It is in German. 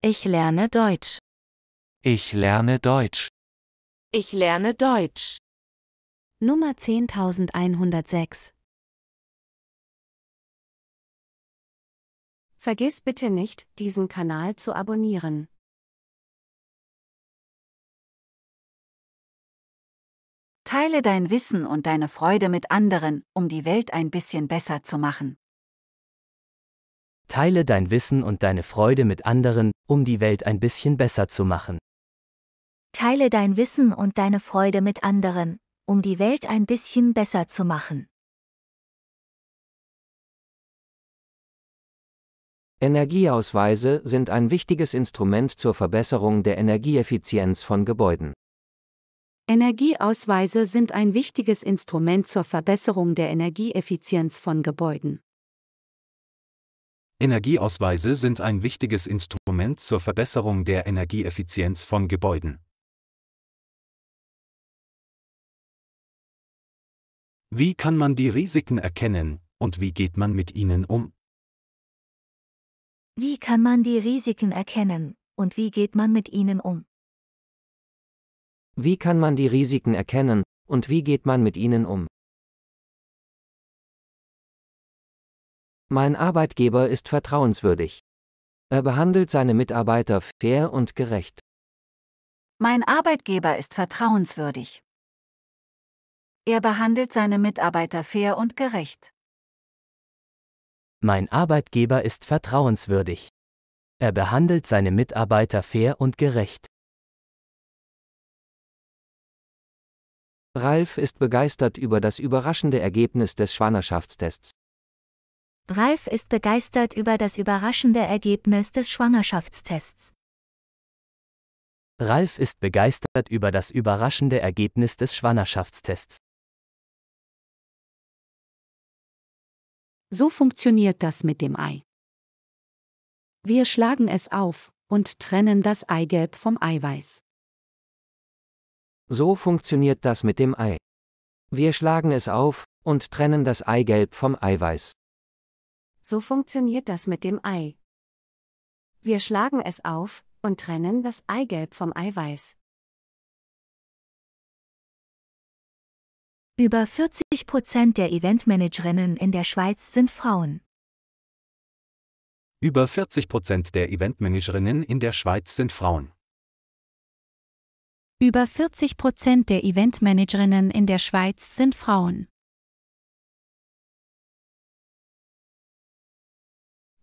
Ich lerne Deutsch. Ich lerne Deutsch. Ich lerne Deutsch. Nummer 10106. Vergiss bitte nicht, diesen Kanal zu abonnieren. Teile dein Wissen und deine Freude mit anderen, um die Welt ein bisschen besser zu machen. Teile dein Wissen und deine Freude mit anderen, um die Welt ein bisschen besser zu machen. Teile dein Wissen und deine Freude mit anderen, um die Welt ein bisschen besser zu machen. Energieausweise sind ein wichtiges Instrument zur Verbesserung der Energieeffizienz von Gebäuden. Energieausweise sind ein wichtiges Instrument zur Verbesserung der Energieeffizienz von Gebäuden. Energieausweise sind ein wichtiges Instrument zur Verbesserung der Energieeffizienz von Gebäuden. Wie kann man die Risiken erkennen und wie geht man mit ihnen um? Wie kann man die Risiken erkennen und wie geht man mit ihnen um? Wie kann man die Risiken erkennen und wie geht man mit ihnen um? Mein Arbeitgeber ist vertrauenswürdig. Er behandelt seine Mitarbeiter fair und gerecht. Mein Arbeitgeber ist vertrauenswürdig. Er behandelt seine Mitarbeiter fair und gerecht. Mein Arbeitgeber ist vertrauenswürdig. Er behandelt seine Mitarbeiter fair und gerecht. Ralf ist begeistert über das überraschende Ergebnis des Schwangerschaftstests. Ralf ist begeistert über das überraschende Ergebnis des Schwangerschaftstests. Ralf ist begeistert über das überraschende Ergebnis des Schwangerschaftstests. So funktioniert das mit dem Ei. Wir schlagen es auf und trennen das Eigelb vom Eiweiß. So funktioniert das mit dem Ei. Wir schlagen es auf und trennen das Eigelb vom Eiweiß. So funktioniert das mit dem Ei. Wir schlagen es auf und trennen das Eigelb vom Eiweiß. Über 40 der Eventmanagerinnen in der Schweiz sind Frauen. Über 40 der Eventmanagerinnen in der Schweiz sind Frauen. Über 40 der Eventmanagerinnen in der Schweiz sind Frauen.